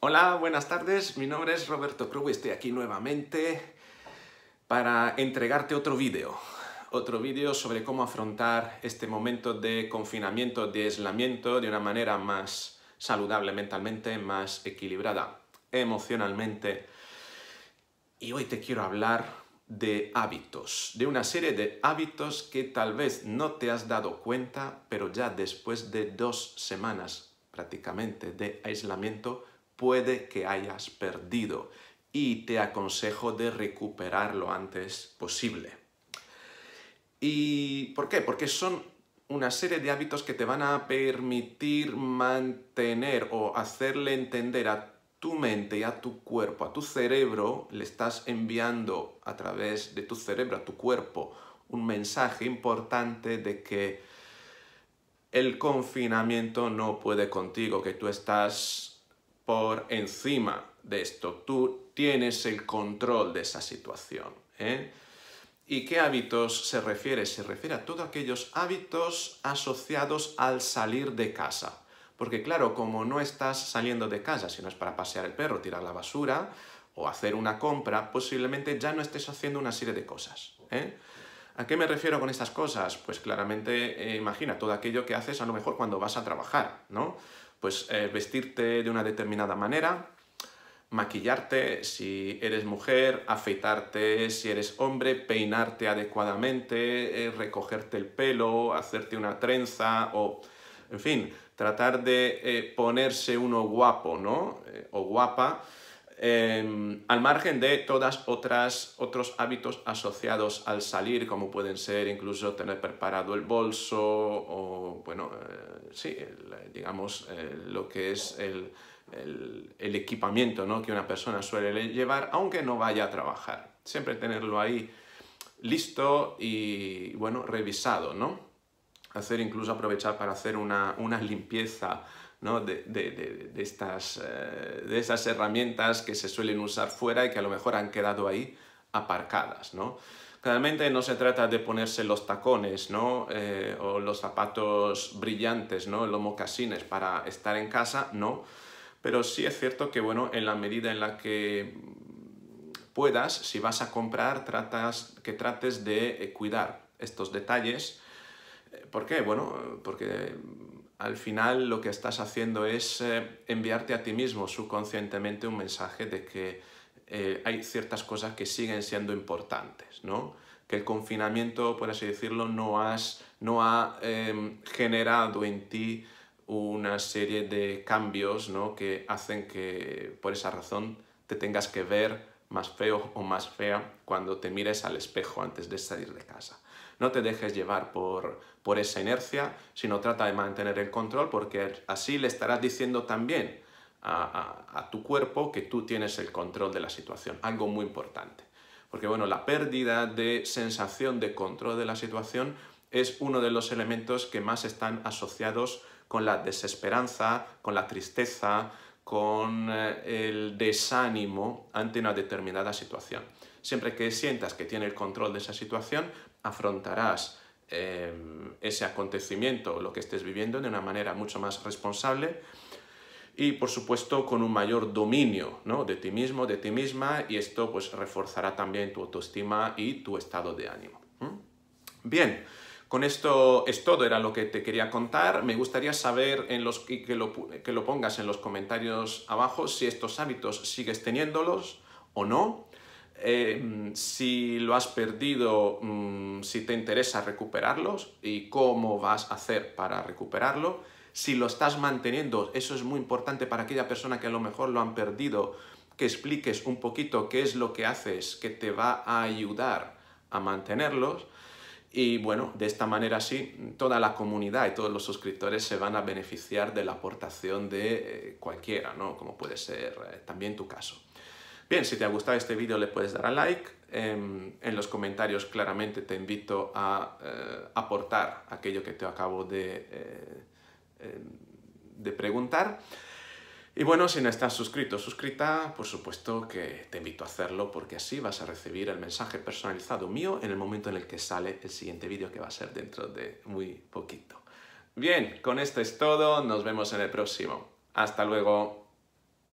Hola, buenas tardes, mi nombre es Roberto Cruz y estoy aquí nuevamente para entregarte otro vídeo. Otro vídeo sobre cómo afrontar este momento de confinamiento, de aislamiento, de una manera más saludable mentalmente, más equilibrada emocionalmente. Y hoy te quiero hablar de hábitos, de una serie de hábitos que tal vez no te has dado cuenta, pero ya después de dos semanas prácticamente de aislamiento, puede que hayas perdido y te aconsejo de recuperar lo antes posible. ¿Y por qué? Porque son una serie de hábitos que te van a permitir mantener o hacerle entender a tu mente y a tu cuerpo, a tu cerebro, le estás enviando a través de tu cerebro, a tu cuerpo, un mensaje importante de que el confinamiento no puede contigo, que tú estás por encima de esto. Tú tienes el control de esa situación. ¿eh? ¿Y qué hábitos se refiere? Se refiere a todos aquellos hábitos asociados al salir de casa. Porque claro, como no estás saliendo de casa, si no es para pasear el perro, tirar la basura o hacer una compra, posiblemente ya no estés haciendo una serie de cosas. ¿eh? ¿A qué me refiero con estas cosas? Pues claramente eh, imagina todo aquello que haces a lo mejor cuando vas a trabajar, ¿no? pues eh, vestirte de una determinada manera, maquillarte si eres mujer, afeitarte si eres hombre, peinarte adecuadamente, eh, recogerte el pelo, hacerte una trenza o, en fin, tratar de eh, ponerse uno guapo, ¿no? o guapa Em, al margen de todas otras otros hábitos asociados al salir, como pueden ser incluso tener preparado el bolso o, bueno, eh, sí, eh, digamos, eh, lo que es el, el equipamiento ¿no? que una persona suele llevar, aunque no vaya a trabajar. Siempre tenerlo ahí listo y, bueno, revisado, ¿no? hacer incluso aprovechar para hacer una, limpieza de, de, estas, eh, de esas herramientas que se suelen usar fuera y que a lo mejor han quedado ahí aparcadas. ¿no? Claramente no se trata de ponerse los tacones ¿no? Eh, o los zapatos brillantes, ¿no? los mocasines para estar en casa, no. Pero sí es cierto que bueno, en la medida en la que puedas, si vas a comprar, tratas, que trates de eh, cuidar estos detalles ¿Por qué? Bueno, porque al final lo que estás haciendo es eh, enviarte a ti mismo subconscientemente un mensaje de que eh, hay ciertas cosas que siguen siendo importantes, ¿no? Que el confinamiento, por así decirlo, no, has, no ha em, generado en ti una serie de cambios ¿no? que hacen que por esa razón te tengas que ver más feo o más fea cuando te mires al espejo antes de salir de casa. No te dejes llevar por, esa inercia, sino trata de mantener el control porque así le estarás diciendo también a, a tu cuerpo que tú tienes el control de la situación, algo muy importante. Porque bueno, la pérdida de sensación de control de la situación es uno de los elementos que más están asociados con la desesperanza, con la tristeza, con eh, el desánimo ante una determinada situación. Siempre que sientas que tienes control de esa situación, afrontarás em, ese acontecimiento o lo que estés viviendo de una manera mucho más responsable y por supuesto con un mayor dominio de ti mismo, de ti misma y esto pues reforzará también tu autoestima y tu estado de ánimo. Bien, con esto es todo, era lo que te quería contar. Me gustaría saber que lo, que lo pongas en los comentarios abajo si estos hábitos sigues teniéndolos o no Em, si lo has perdido, mm, si te interesa recuperarlos y cómo vas a hacer para recuperarlo. Si lo estás manteniendo, eso es muy importante para aquella persona que a lo mejor lo han perdido, que expliques un poquito qué es lo que haces que te va a ayudar a mantenerlos. Y bueno, de esta manera sí, toda la comunidad y todos los suscriptores se van a beneficiar de la aportación de eh, cualquiera, Como puede ser eh, también tu caso. Bien, si te ha gustado este vídeo le puedes dar a like. Em, en, los comentarios claramente te invito a eh, aportar aquello que te acabo de, eh, em, de preguntar. Y bueno, si no estás suscrito o suscrita, por supuesto que te invito a hacerlo porque así vas a recibir el mensaje personalizado mío en el momento en el que sale el siguiente vídeo que va a ser dentro de muy poquito. Bien, con esto es todo, nos vemos en el próximo. Hasta luego.